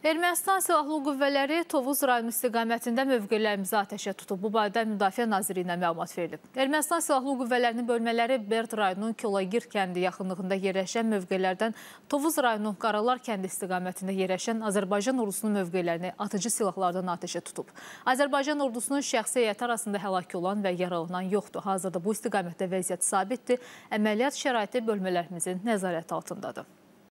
Ermənistan Silahlı Qüvvələri Tovuz rayon istiqamətində mövqelərimizi atəşə tutub. Bu barədə Müdafiə Nazirliyinə məlumat verilib. Ermənistan Silahlı Qüvvələrinin bölmələri Berd rayonunun Kolagir kəndi yaxınlığında yerləşən mövqelərdən Tovuz rayonunun Qaralar kəndi istiqamətində yerləşən Azərbaycan ordusunun mövqelerini atıcı silahlardan atəşə tutub. Azərbaycan ordusunun şəxsi heyəti arasında həlak olan və yaralanan yoxdur. Hazırda bu istiqamətdə vəziyyət sabitdir. Əməliyyat şəraiti bölmələrimizin nəzarəti altındadır.